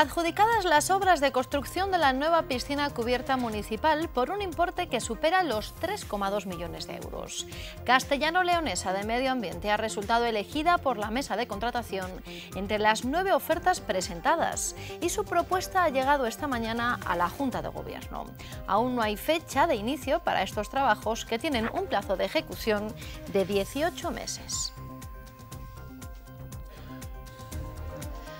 adjudicadas las obras de construcción de la nueva piscina cubierta municipal por un importe que supera los 3,2 millones de euros. Castellano Leonesa de Medio Ambiente ha resultado elegida por la mesa de contratación entre las nueve ofertas presentadas y su propuesta ha llegado esta mañana a la Junta de Gobierno. Aún no hay fecha de inicio para estos trabajos que tienen un plazo de ejecución de 18 meses.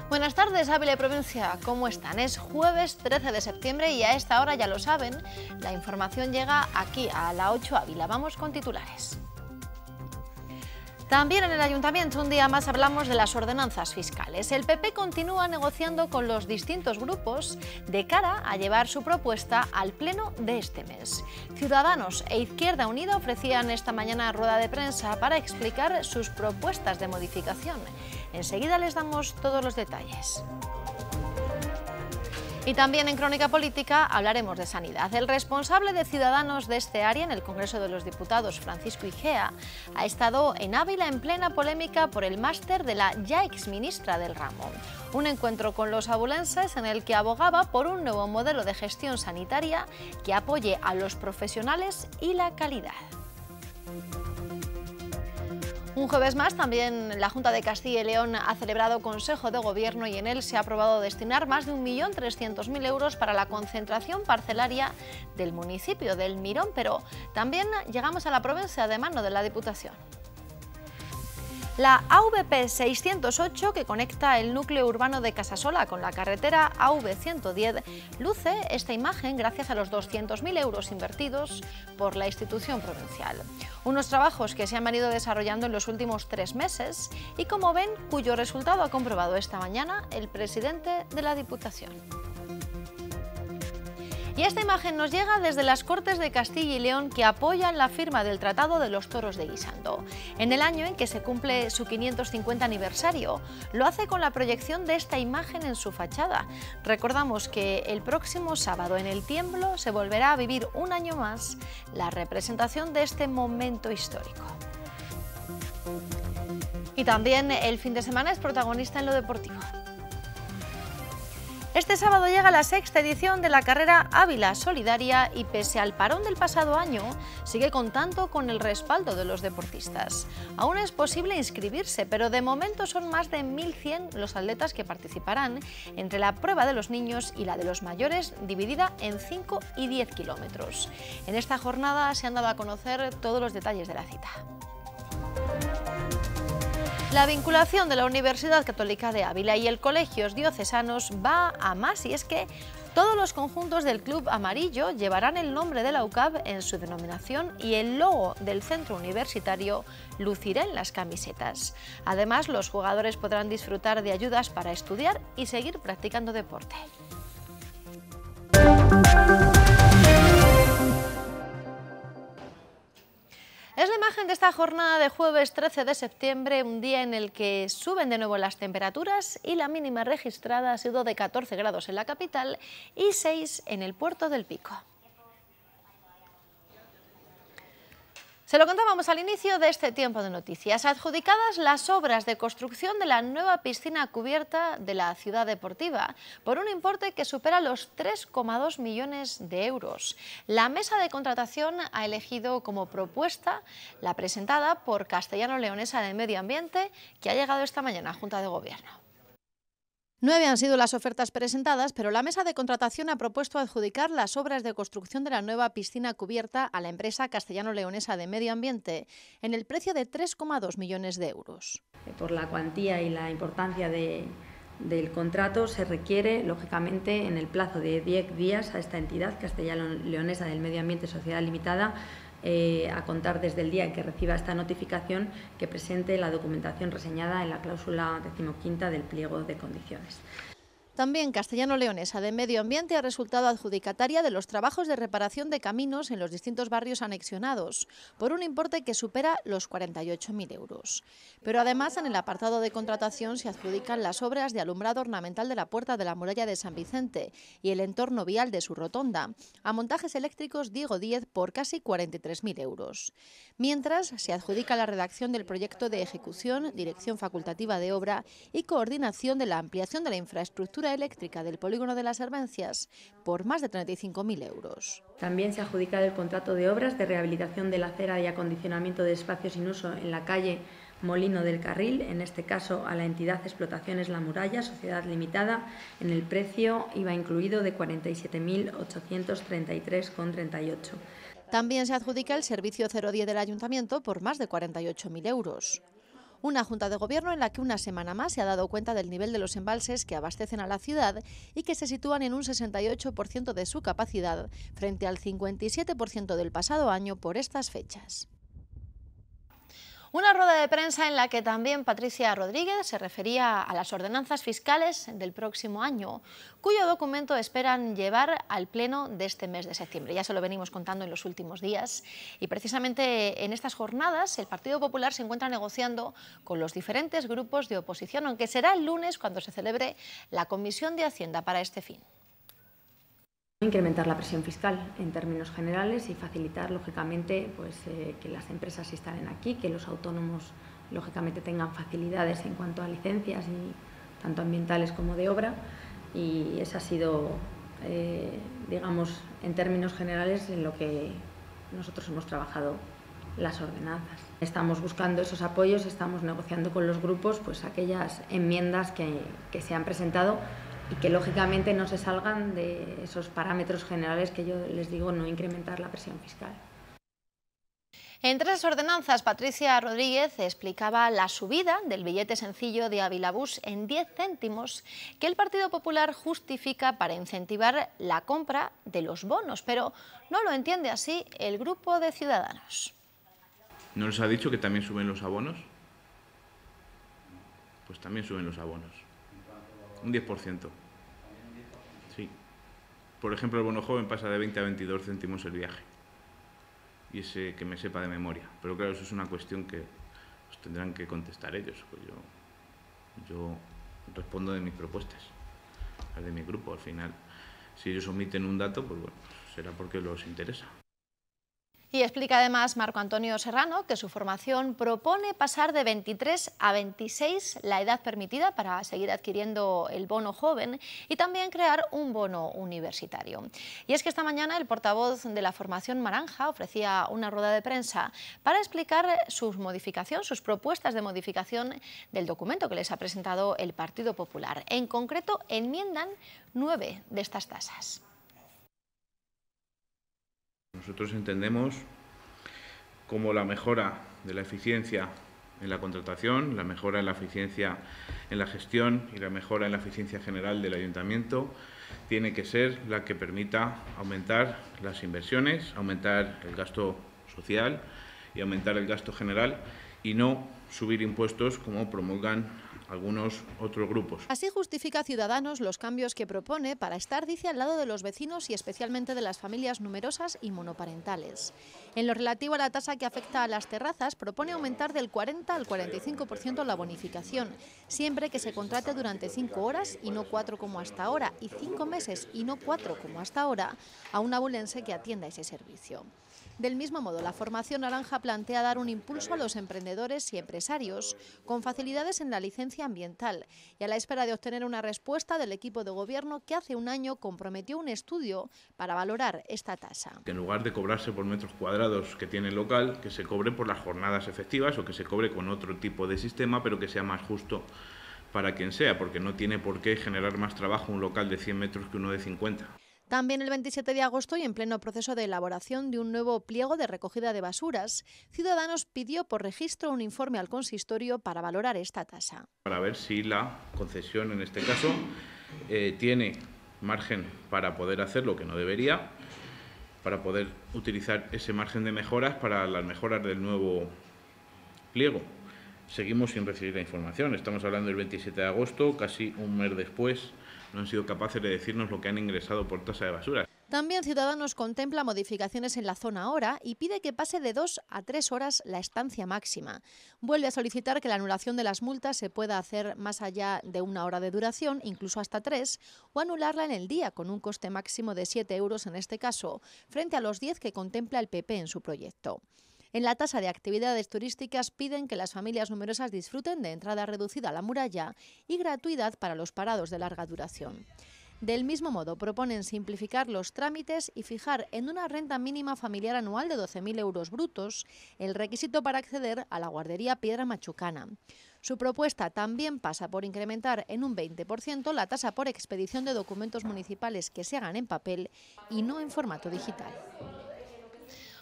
Buenas tardes, Ávila Provincia. ¿Cómo están? Es jueves 13 de septiembre y a esta hora ya lo saben, la información llega aquí, a la 8 Ávila. Vamos con titulares. También en el Ayuntamiento un día más hablamos de las ordenanzas fiscales. El PP continúa negociando con los distintos grupos de cara a llevar su propuesta al Pleno de este mes. Ciudadanos e Izquierda Unida ofrecían esta mañana rueda de prensa para explicar sus propuestas de modificación. Enseguida les damos todos los detalles. Y también en Crónica Política hablaremos de sanidad. El responsable de Ciudadanos de este área en el Congreso de los Diputados, Francisco Igea, ha estado en Ávila en plena polémica por el máster de la ya exministra del ramo. Un encuentro con los abulenses en el que abogaba por un nuevo modelo de gestión sanitaria que apoye a los profesionales y la calidad. Un jueves más también la Junta de Castilla y León ha celebrado Consejo de Gobierno y en él se ha aprobado destinar más de 1.300.000 euros para la concentración parcelaria del municipio del Mirón, pero también llegamos a la provincia de mano de la Diputación la AVP 608 que conecta el núcleo urbano de Casasola con la carretera AV 110 luce esta imagen gracias a los 200.000 euros invertidos por la institución provincial. Unos trabajos que se han venido desarrollando en los últimos tres meses y como ven, cuyo resultado ha comprobado esta mañana el presidente de la Diputación. Y esta imagen nos llega desde las Cortes de Castilla y León que apoyan la firma del Tratado de los Toros de Guisando. En el año en que se cumple su 550 aniversario, lo hace con la proyección de esta imagen en su fachada. Recordamos que el próximo sábado en el Tiemblo se volverá a vivir un año más la representación de este momento histórico. Y también el fin de semana es protagonista en lo deportivo. Este sábado llega la sexta edición de la carrera Ávila Solidaria y pese al parón del pasado año, sigue contando con el respaldo de los deportistas. Aún es posible inscribirse, pero de momento son más de 1.100 los atletas que participarán entre la prueba de los niños y la de los mayores, dividida en 5 y 10 kilómetros. En esta jornada se han dado a conocer todos los detalles de la cita. La vinculación de la Universidad Católica de Ávila y el Colegios Diocesanos va a más y es que todos los conjuntos del Club Amarillo llevarán el nombre de la UCAB en su denominación y el logo del centro universitario lucirá en las camisetas. Además, los jugadores podrán disfrutar de ayudas para estudiar y seguir practicando deporte. Es la imagen de esta jornada de jueves 13 de septiembre, un día en el que suben de nuevo las temperaturas y la mínima registrada ha sido de 14 grados en la capital y 6 en el puerto del Pico. Se lo contábamos al inicio de este tiempo de noticias. Adjudicadas las obras de construcción de la nueva piscina cubierta de la ciudad deportiva por un importe que supera los 3,2 millones de euros. La mesa de contratación ha elegido como propuesta la presentada por Castellano Leonesa de Medio Ambiente que ha llegado esta mañana a Junta de Gobierno. Nueve han sido las ofertas presentadas, pero la mesa de contratación ha propuesto adjudicar las obras de construcción de la nueva piscina cubierta a la empresa castellano-leonesa de medio ambiente en el precio de 3,2 millones de euros. Eh, por la cuantía y la importancia del contrato se requiere, lógicamente, en el plazo de 10 días a esta entidad castellano-leonesa del medio ambiente sociedad limitada eh, a contar desde el día en que reciba esta notificación que presente la documentación reseñada en la cláusula decimoquinta del pliego de condiciones. También Castellano Leonesa de Medio Ambiente ha resultado adjudicataria de los trabajos de reparación de caminos en los distintos barrios anexionados, por un importe que supera los 48.000 euros. Pero además en el apartado de contratación se adjudican las obras de alumbrado ornamental de la puerta de la muralla de San Vicente y el entorno vial de su rotonda, a montajes eléctricos Diego 10 por casi 43.000 euros. Mientras se adjudica la redacción del proyecto de ejecución, dirección facultativa de obra y coordinación de la ampliación de la infraestructura eléctrica del polígono de las Hermancias por más de 35.000 euros. También se ha el contrato de obras de rehabilitación de la acera y acondicionamiento de espacios sin uso en la calle Molino del Carril, en este caso a la entidad Explotaciones La Muralla, Sociedad Limitada, en el precio iba incluido de 47.833,38. También se adjudica el servicio 010 del ayuntamiento por más de 48.000 euros. Una junta de gobierno en la que una semana más se ha dado cuenta del nivel de los embalses que abastecen a la ciudad y que se sitúan en un 68% de su capacidad frente al 57% del pasado año por estas fechas. Una rueda de prensa en la que también Patricia Rodríguez se refería a las ordenanzas fiscales del próximo año, cuyo documento esperan llevar al Pleno de este mes de septiembre. Ya se lo venimos contando en los últimos días y precisamente en estas jornadas el Partido Popular se encuentra negociando con los diferentes grupos de oposición, aunque será el lunes cuando se celebre la Comisión de Hacienda para este fin incrementar la presión fiscal en términos generales y facilitar, lógicamente, pues, eh, que las empresas se instalen aquí, que los autónomos, lógicamente, tengan facilidades en cuanto a licencias, y, tanto ambientales como de obra. Y esa ha sido, eh, digamos, en términos generales, en lo que nosotros hemos trabajado las ordenanzas. Estamos buscando esos apoyos, estamos negociando con los grupos pues, aquellas enmiendas que se han presentado y que lógicamente no se salgan de esos parámetros generales que yo les digo no incrementar la presión fiscal. Entre tres ordenanzas, Patricia Rodríguez explicaba la subida del billete sencillo de Avilabús en 10 céntimos que el Partido Popular justifica para incentivar la compra de los bonos, pero no lo entiende así el grupo de ciudadanos. ¿No les ha dicho que también suben los abonos? Pues también suben los abonos. Un 10%. Sí. Por ejemplo, el bono joven pasa de 20 a 22 céntimos el viaje. Y ese que me sepa de memoria. Pero claro, eso es una cuestión que tendrán que contestar ellos. Pues yo, yo respondo de mis propuestas, las de mi grupo al final. Si ellos omiten un dato, pues bueno, será porque los interesa. Y explica además Marco Antonio Serrano que su formación propone pasar de 23 a 26 la edad permitida para seguir adquiriendo el bono joven y también crear un bono universitario. Y es que esta mañana el portavoz de la formación naranja ofrecía una rueda de prensa para explicar sus modificaciones, sus propuestas de modificación del documento que les ha presentado el Partido Popular. En concreto, enmiendan nueve de estas tasas nosotros entendemos como la mejora de la eficiencia en la contratación, la mejora en la eficiencia en la gestión y la mejora en la eficiencia general del ayuntamiento tiene que ser la que permita aumentar las inversiones, aumentar el gasto social y aumentar el gasto general y no subir impuestos como promulgan algunos otros grupos. Así justifica Ciudadanos los cambios que propone para estar, dice, al lado de los vecinos y especialmente de las familias numerosas y monoparentales. En lo relativo a la tasa que afecta a las terrazas, propone aumentar del 40 al 45% la bonificación, siempre que se contrate durante 5 horas y no 4 como hasta ahora, y 5 meses y no 4 como hasta ahora, a un abulense que atienda ese servicio. Del mismo modo, la formación naranja plantea dar un impulso a los emprendedores y empresarios con facilidades en la licencia ambiental y a la espera de obtener una respuesta del equipo de gobierno que hace un año comprometió un estudio para valorar esta tasa. Que en lugar de cobrarse por metros cuadrados que tiene el local, que se cobre por las jornadas efectivas o que se cobre con otro tipo de sistema, pero que sea más justo para quien sea, porque no tiene por qué generar más trabajo un local de 100 metros que uno de 50. También el 27 de agosto y en pleno proceso de elaboración de un nuevo pliego de recogida de basuras, Ciudadanos pidió por registro un informe al consistorio para valorar esta tasa. Para ver si la concesión, en este caso, eh, tiene margen para poder hacer lo que no debería, para poder utilizar ese margen de mejoras para las mejoras del nuevo pliego. Seguimos sin recibir la información. Estamos hablando del 27 de agosto, casi un mes después no han sido capaces de decirnos lo que han ingresado por tasa de basura. También Ciudadanos contempla modificaciones en la zona hora y pide que pase de dos a tres horas la estancia máxima. Vuelve a solicitar que la anulación de las multas se pueda hacer más allá de una hora de duración, incluso hasta tres, o anularla en el día con un coste máximo de siete euros en este caso, frente a los 10 que contempla el PP en su proyecto. En la tasa de actividades turísticas piden que las familias numerosas disfruten de entrada reducida a la muralla y gratuidad para los parados de larga duración. Del mismo modo, proponen simplificar los trámites y fijar en una renta mínima familiar anual de 12.000 euros brutos el requisito para acceder a la guardería Piedra Machucana. Su propuesta también pasa por incrementar en un 20% la tasa por expedición de documentos municipales que se hagan en papel y no en formato digital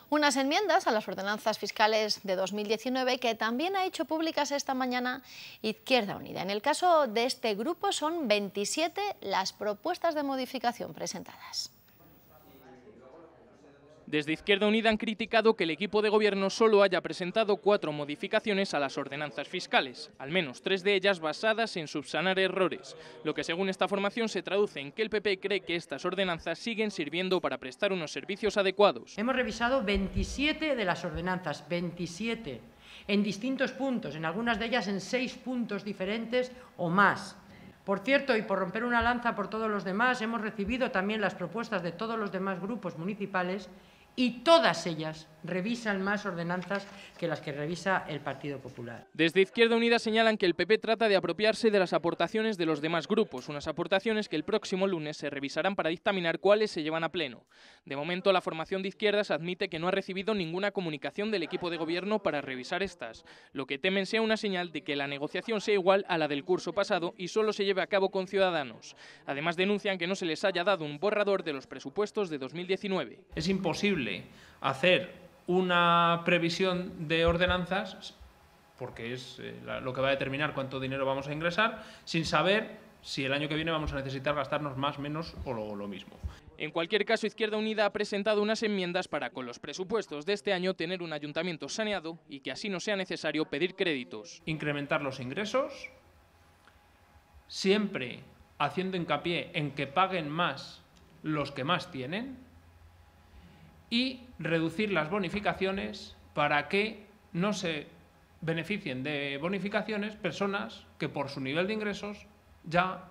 unas enmiendas a las ordenanzas fiscales de 2019 que también ha hecho públicas esta mañana Izquierda Unida. En el caso de este grupo son 27 las propuestas de modificación presentadas. Desde Izquierda Unida han criticado que el equipo de gobierno solo haya presentado cuatro modificaciones a las ordenanzas fiscales, al menos tres de ellas basadas en subsanar errores, lo que según esta formación se traduce en que el PP cree que estas ordenanzas siguen sirviendo para prestar unos servicios adecuados. Hemos revisado 27 de las ordenanzas, 27, en distintos puntos, en algunas de ellas en seis puntos diferentes o más. Por cierto, y por romper una lanza por todos los demás, hemos recibido también las propuestas de todos los demás grupos municipales y todas ellas revisan más ordenanzas que las que revisa el Partido Popular. Desde Izquierda Unida señalan que el PP trata de apropiarse de las aportaciones de los demás grupos, unas aportaciones que el próximo lunes se revisarán para dictaminar cuáles se llevan a pleno. De momento, la formación de izquierdas admite que no ha recibido ninguna comunicación del equipo de gobierno para revisar estas, lo que temen sea una señal de que la negociación sea igual a la del curso pasado y solo se lleve a cabo con ciudadanos. Además, denuncian que no se les haya dado un borrador de los presupuestos de 2019. Es imposible hacer una previsión de ordenanzas, porque es eh, lo que va a determinar cuánto dinero vamos a ingresar, sin saber si el año que viene vamos a necesitar gastarnos más, menos o lo, mismo. En cualquier caso, Izquierda Unida ha presentado unas enmiendas para con los presupuestos de este año tener un ayuntamiento saneado y que así no sea necesario pedir créditos. Incrementar los ingresos, siempre haciendo hincapié en que paguen más los que más tienen, y reducir las bonificaciones para que no se beneficien de bonificaciones personas que por su nivel de ingresos ya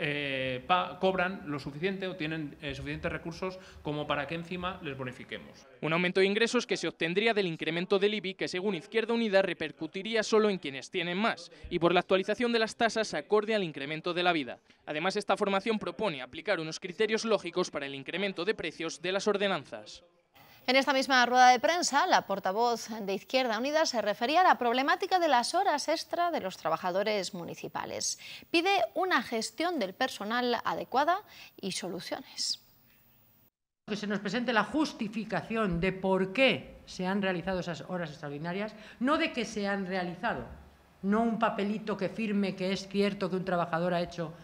eh, cobran lo suficiente o tienen eh, suficientes recursos como para que encima les bonifiquemos. Un aumento de ingresos que se obtendría del incremento del IBI que según Izquierda Unida repercutiría solo en quienes tienen más y por la actualización de las tasas acorde al incremento de la vida. Además, esta formación propone aplicar unos criterios lógicos para el incremento de precios de las ordenanzas. En esta misma rueda de prensa, la portavoz de Izquierda Unida se refería a la problemática de las horas extra de los trabajadores municipales. Pide una gestión del personal adecuada y soluciones. Que se nos presente la justificación de por qué se han realizado esas horas extraordinarias, no de que se han realizado, no un papelito que firme que es cierto que un trabajador ha hecho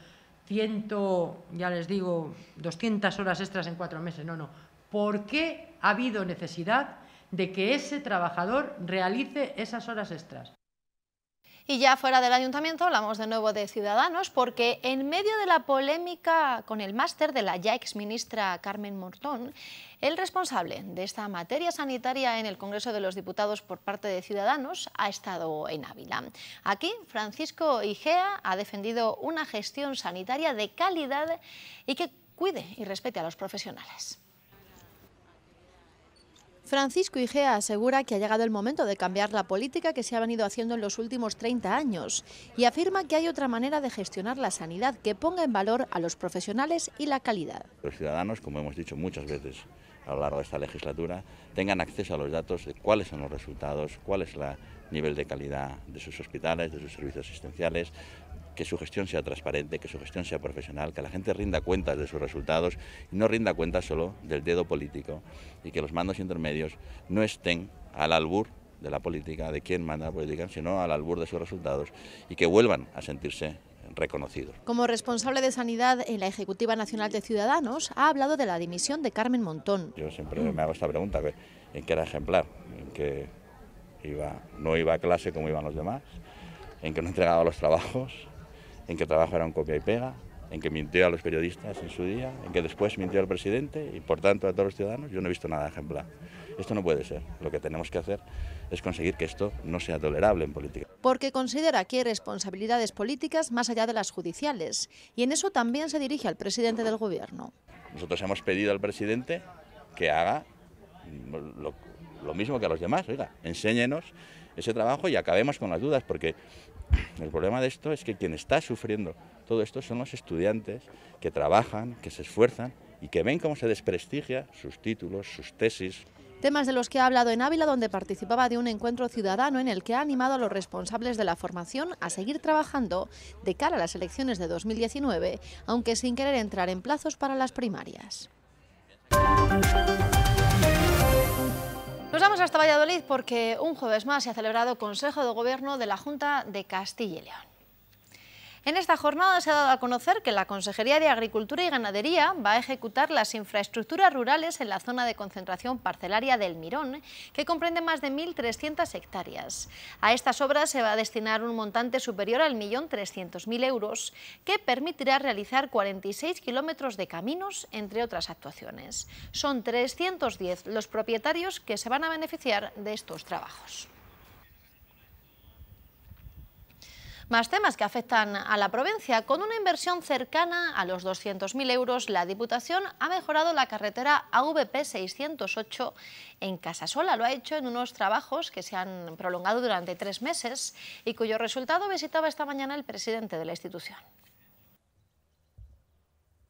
ciento, ya les digo, 200 horas extras en cuatro meses. No, no. ¿Por qué ha habido necesidad de que ese trabajador realice esas horas extras. Y ya fuera del ayuntamiento hablamos de nuevo de Ciudadanos porque en medio de la polémica con el máster de la ya ex ministra Carmen Mortón, el responsable de esta materia sanitaria en el Congreso de los Diputados por parte de Ciudadanos ha estado en Ávila. Aquí Francisco Igea ha defendido una gestión sanitaria de calidad y que cuide y respete a los profesionales. Francisco Igea asegura que ha llegado el momento de cambiar la política que se ha venido haciendo en los últimos 30 años y afirma que hay otra manera de gestionar la sanidad que ponga en valor a los profesionales y la calidad. Los ciudadanos, como hemos dicho muchas veces a lo largo de esta legislatura, tengan acceso a los datos de cuáles son los resultados, cuál es el nivel de calidad de sus hospitales, de sus servicios asistenciales, que su gestión sea transparente, que su gestión sea profesional, que la gente rinda cuentas de sus resultados y no rinda cuentas solo del dedo político y que los mandos intermedios no estén al albur de la política, de quién manda la política, sino al albur de sus resultados y que vuelvan a sentirse reconocidos. Como responsable de sanidad en eh, la Ejecutiva Nacional de Ciudadanos, ha hablado de la dimisión de Carmen Montón. Yo siempre me hago esta pregunta, ¿en qué era ejemplar? ¿En que iba, no iba a clase como iban los demás? ¿En que no entregaba los trabajos? en que era trabajo un copia y pega, en que mintió a los periodistas en su día, en que después mintió al presidente y por tanto a todos los ciudadanos, yo no he visto nada ejemplar. Esto no puede ser. Lo que tenemos que hacer es conseguir que esto no sea tolerable en política. Porque considera que hay responsabilidades políticas más allá de las judiciales y en eso también se dirige al presidente del gobierno. Nosotros hemos pedido al presidente que haga lo, lo mismo que a los demás, oiga, enséñenos ese trabajo y acabemos con las dudas, porque el problema de esto es que quien está sufriendo todo esto son los estudiantes que trabajan, que se esfuerzan y que ven cómo se desprestigia sus títulos, sus tesis, Temas de los que ha hablado en Ávila, donde participaba de un encuentro ciudadano en el que ha animado a los responsables de la formación a seguir trabajando de cara a las elecciones de 2019, aunque sin querer entrar en plazos para las primarias. Nos vamos hasta Valladolid porque un jueves más se ha celebrado Consejo de Gobierno de la Junta de Castilla y León. En esta jornada se ha dado a conocer que la Consejería de Agricultura y Ganadería va a ejecutar las infraestructuras rurales en la zona de concentración parcelaria del Mirón, que comprende más de 1.300 hectáreas. A estas obras se va a destinar un montante superior al millón 1.300.000 euros, que permitirá realizar 46 kilómetros de caminos, entre otras actuaciones. Son 310 los propietarios que se van a beneficiar de estos trabajos. Más temas que afectan a la provincia. Con una inversión cercana a los 200.000 euros, la Diputación ha mejorado la carretera AVP 608 en Casasola. Lo ha hecho en unos trabajos que se han prolongado durante tres meses y cuyo resultado visitaba esta mañana el presidente de la institución.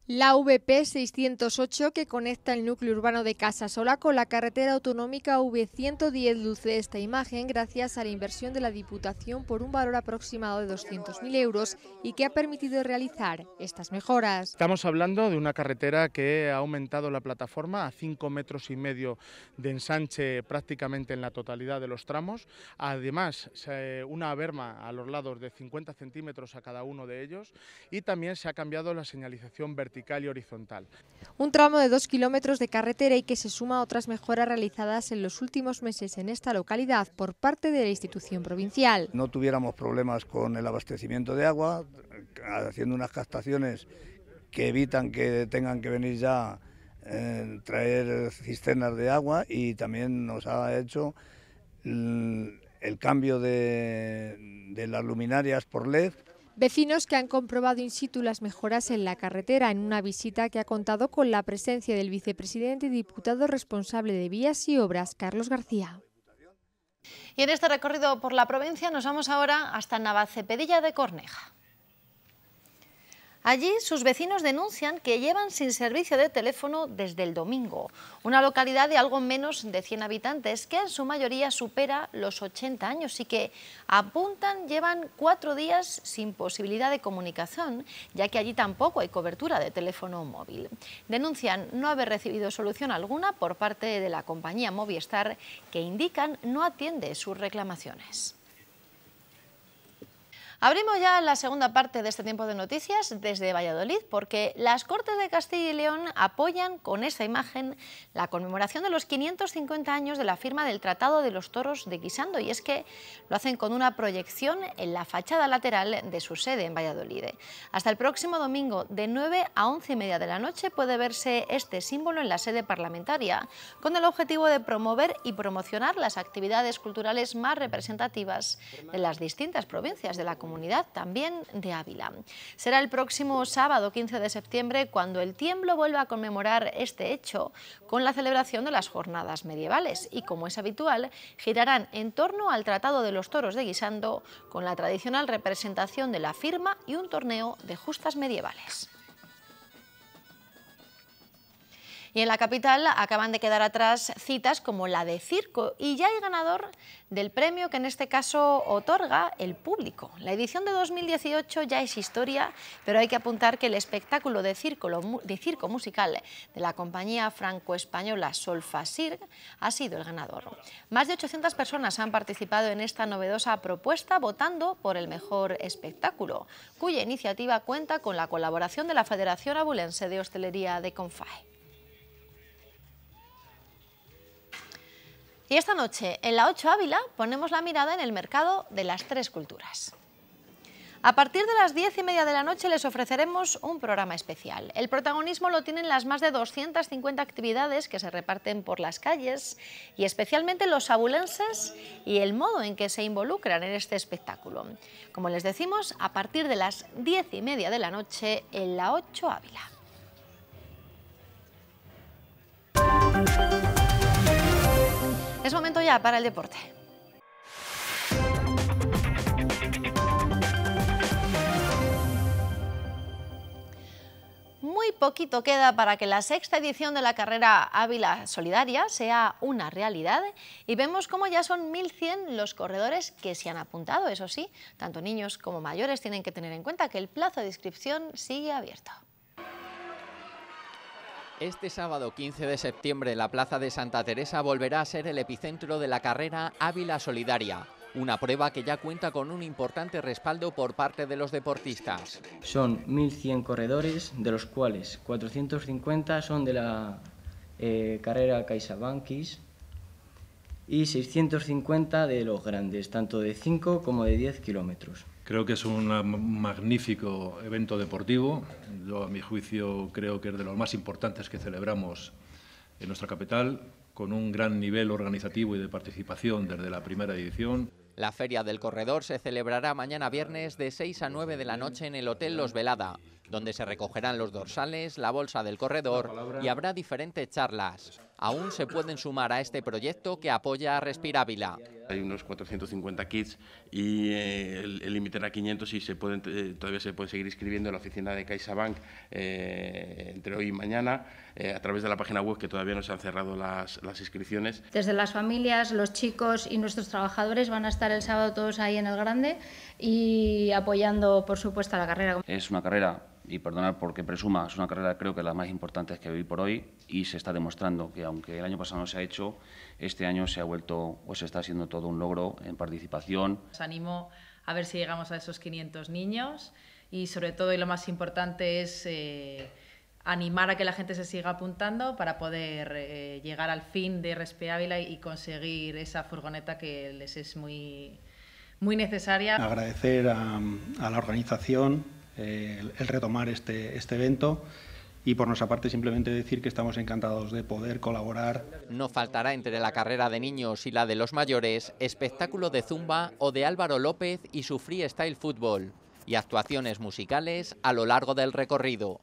La VP 608 que conecta el núcleo urbano de Casasola con la carretera autonómica V110 luce esta imagen gracias a la inversión de la Diputación por un valor aproximado de 200.000 euros y que ha permitido realizar estas mejoras. Estamos hablando de una carretera que ha aumentado la plataforma a 5 metros y medio de ensanche prácticamente en la totalidad de los tramos. Además, una berma a los lados de 50 centímetros a cada uno de ellos y también se ha cambiado la señalización vertical un tramo de dos kilómetros de carretera y que se suma a otras mejoras realizadas en los últimos meses en esta localidad por parte de la institución provincial. No tuviéramos problemas con el abastecimiento de agua, haciendo unas captaciones que evitan que tengan que venir ya eh, traer cisternas de agua y también nos ha hecho mm, el, cambio de las luminarias por LED Vecinos que han comprobado in situ las mejoras en la carretera en una visita que ha contado con la presencia del vicepresidente y diputado responsable de Vías y Obras, Carlos García. Y en este recorrido por la provincia nos vamos ahora hasta Navacepedilla de Corneja. Allí sus vecinos denuncian que llevan sin servicio de teléfono desde el domingo. Una localidad de algo menos de 100 habitantes que en su mayoría supera los 80 años y que apuntan llevan cuatro días sin posibilidad de comunicación, ya que allí tampoco hay cobertura de teléfono móvil. Denuncian no haber recibido solución alguna por parte de la compañía Movistar que indican no atiende sus reclamaciones. Abrimos ya la segunda parte de este tiempo de noticias desde Valladolid porque las Cortes de Castilla y León apoyan con esta imagen la conmemoración de los 550 años de la firma del Tratado de los Toros de Guisando y es que lo hacen con una proyección en la fachada lateral de su sede en Valladolid. Hasta el próximo domingo de 9 a 11 y media de la noche puede verse este símbolo en la sede parlamentaria con el objetivo de promover y promocionar las actividades culturales más representativas de las distintas provincias de la comunidad también de Ávila. Será el próximo sábado 15 de septiembre cuando el tiemblo vuelva a conmemorar este hecho con la celebración de las jornadas medievales y como es habitual girarán en torno al Tratado de los Toros de Guisando con la tradicional representación de la firma y un torneo de justas medievales. Y en la capital acaban de quedar atrás citas como la de circo y ya hay ganador del premio que en este caso otorga el público. La edición de 2018 ya es historia, pero hay que apuntar que el espectáculo de circo, circo musical de la compañía franco-española Solfasir ha sido el ganador. Más de 800 personas han participado en esta novedosa propuesta votando por el mejor espectáculo, cuya iniciativa cuenta con la colaboración de la Federación Abulense de Hostelería de Confae. Y esta noche, en la 8 Ávila, ponemos la mirada en el mercado de las tres culturas. A partir de las 10 y media de la noche les ofreceremos un programa especial. El protagonismo lo tienen las más de 250 actividades que se reparten por las calles y especialmente los abulenses y el modo en que se involucran en este espectáculo. Como les decimos, a partir de las 10 y media de la noche en la 8 Ávila. Es momento ya para el deporte. Muy poquito queda para que la sexta edición de la carrera Ávila Solidaria sea una realidad y vemos cómo ya son 1.100 los corredores que se han apuntado. Eso sí, tanto niños como mayores tienen que tener en cuenta que el plazo de inscripción sigue abierto. Este sábado 15 de septiembre la Plaza de Santa Teresa volverá a ser el epicentro de la carrera Ávila Solidaria, una prueba que ya cuenta con un importante respaldo por parte de los deportistas. Son 1.100 corredores, de los cuales 450 son de la eh, carrera CaixaBankis y 650 de los grandes, tanto de 5 como de 10 kilómetros. Creo que es un magnífico evento deportivo. Yo, a mi juicio, creo que es de los más importantes que celebramos en nuestra capital, con un gran nivel organizativo y de participación desde la primera edición. La Feria del Corredor se celebrará mañana viernes de 6 a 9 de la noche en el Hotel Los Velada donde se recogerán los dorsales, la bolsa del corredor y habrá diferentes charlas. Aún se pueden sumar a este proyecto que apoya a Respirávila. Hay unos 450 kits y eh, el, límite era 500 y se pueden, eh, todavía se puede seguir inscribiendo en la oficina de CaixaBank eh, entre hoy y mañana a través de la página web que todavía no se han cerrado las, inscripciones. Desde las familias, los chicos y nuestros trabajadores van a estar el sábado todos ahí en el Grande y apoyando, por supuesto, la carrera. Es una carrera y perdonar porque presuma, es una carrera creo que la más importante que viví por hoy y se está demostrando que aunque el año pasado no se ha hecho, este año se ha vuelto o se está haciendo todo un logro en participación. Os animo a ver si llegamos a esos 500 niños y sobre todo y lo más importante es eh, animar a que la gente se siga apuntando para poder eh, llegar al fin de Respe Ávila y conseguir esa furgoneta que les es muy, muy necesaria. Agradecer a, a la organización el, retomar este, este, evento. Y por nuestra parte simplemente decir que estamos encantados de poder colaborar. No faltará entre la carrera de niños y la de los mayores espectáculo de zumba o de Álvaro López y su freestyle fútbol y actuaciones musicales a lo largo del recorrido.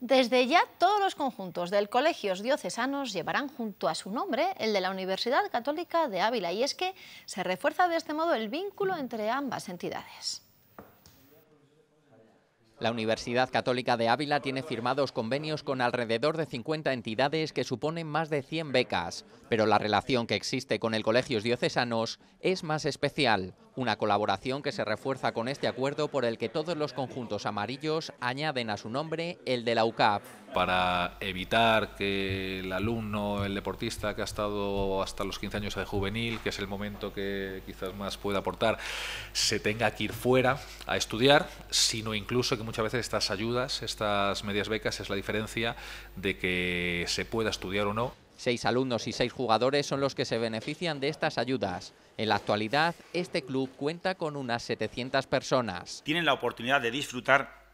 Desde ya todos los conjuntos del Colegios Diocesanos llevarán junto a su nombre el de la Universidad Católica de Ávila y es que se refuerza de este modo el vínculo entre ambas entidades. La Universidad Católica de Ávila tiene firmados convenios con alrededor de 50 entidades que suponen más de 100 becas, pero la relación que existe con el colegios diocesanos es más especial. Una colaboración que se refuerza con este acuerdo por el que todos los conjuntos amarillos añaden a su nombre el de la UCAP. Para evitar que el alumno, el deportista que ha estado hasta los 15 años de juvenil, que es el momento que quizás más pueda aportar, se tenga que ir fuera a estudiar, sino incluso que muchas veces estas ayudas, estas medias becas, es la diferencia de que se pueda estudiar o no. Seis alumnos y seis jugadores son los que se benefician de estas ayudas. En la actualidad, este club cuenta con unas 700 personas. Tienen la oportunidad de disfrutar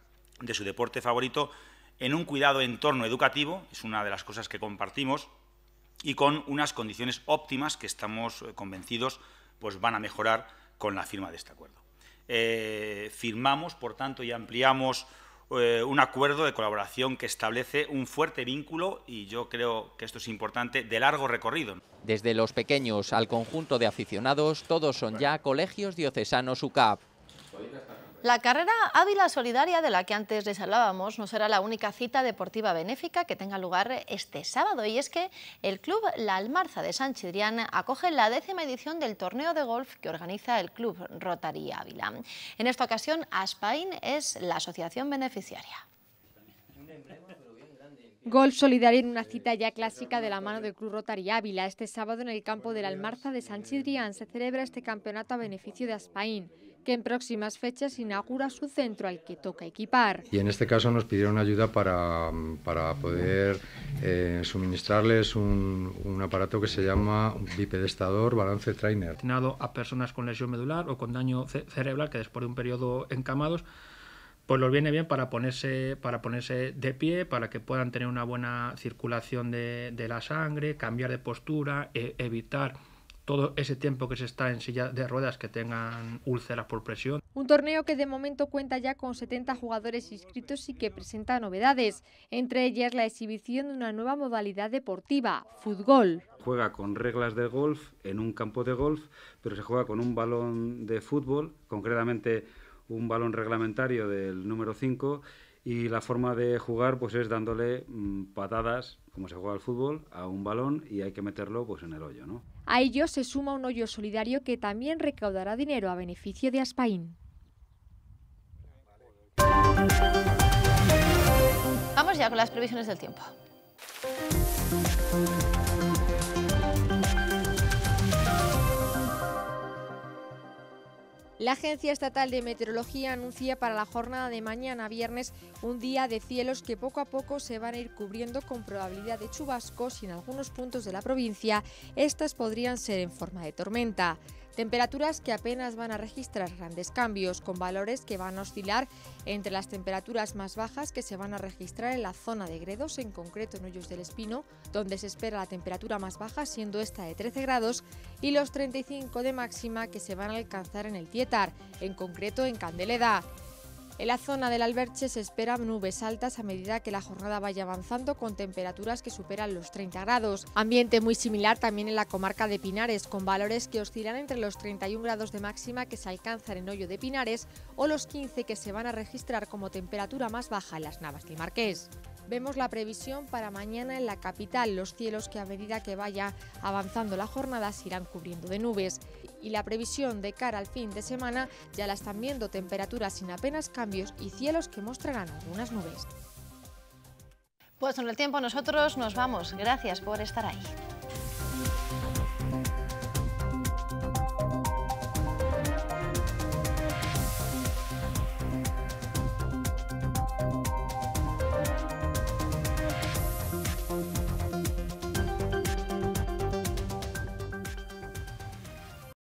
de su deporte favorito en un cuidado entorno educativo, es una de las cosas que compartimos, y con unas condiciones óptimas que estamos eh, convencidos pues van a mejorar con la firma de este acuerdo. Eh, firmamos, por tanto, y ampliamos eh, un acuerdo de colaboración que establece un fuerte vínculo, y yo creo que esto es importante, de largo recorrido. Desde los pequeños al conjunto de aficionados, todos son ya colegios diocesanos UCAP. La carrera Ávila Solidaria de la que antes les hablábamos no será la única cita deportiva benéfica que tenga lugar este sábado y es que el club La Almarza de San Chidrián acoge la décima edición del torneo de golf que organiza el club Rotary Ávila. En esta ocasión Aspain es la asociación beneficiaria. Golf solidario en una cita ya clásica de la mano del Club Rotary Ávila. Este sábado en el campo de la Almarza de San Chidrián se celebra este campeonato a beneficio de Aspaín que en próximas fechas inaugura su centro al que toca equipar. Y en este caso nos pidieron ayuda para, poder eh, suministrarles un, aparato que se llama bipedestador balance trainer. Destinado a personas con lesión medular o con daño cerebral que después de un periodo encamados pues los viene bien para ponerse, para ponerse de pie, para que puedan tener una buena circulación de, de la sangre, cambiar de postura, e evitar todo ese tiempo que se está en silla de ruedas que tengan úlceras por presión. Un torneo que de momento cuenta ya con 70 jugadores inscritos y que presenta novedades, entre ellas la exhibición de una nueva modalidad deportiva, fútbol. Juega con reglas de golf en un campo de golf, pero se juega con un balón de fútbol, concretamente un balón reglamentario del número 5 y la forma de jugar pues es dándole mm, patadas como se juega al fútbol a un balón y hay que meterlo pues en el hoyo ¿no? a ello se suma un hoyo solidario que también recaudará dinero a beneficio de Aspaín vamos ya con las previsiones del tiempo La Agencia Estatal de Meteorología anuncia para la jornada de mañana viernes un día de cielos que poco a poco se van a ir cubriendo con probabilidad de chubascos y en algunos puntos de la provincia estas podrían ser en forma de tormenta. Temperaturas que apenas van a registrar grandes cambios, con valores que van a oscilar entre las temperaturas más bajas que se van a registrar en la zona de Gredos, en concreto en Hoyos del Espino, donde se espera la temperatura más baja, siendo esta de 13 grados, y los 35 de máxima que se van a alcanzar en el Tietar, en concreto en Candeleda. En la zona del Alberche se esperan nubes altas a medida que la jornada vaya avanzando con temperaturas que superan los 30 grados. Ambiente muy similar también en la comarca de Pinares, con valores que oscilan entre los 31 grados de máxima que se alcanzan en Hoyo de Pinares o los 15 que se van a registrar como temperatura más baja en las Navas del Marqués. Vemos la previsión para mañana en la capital, los cielos que a medida que vaya avanzando la jornada se irán cubriendo de nubes. Y la previsión de cara al fin de semana ya la están viendo temperaturas sin apenas cambios y cielos que mostrarán algunas nubes. Pues con el tiempo nosotros nos vamos. Gracias por estar ahí.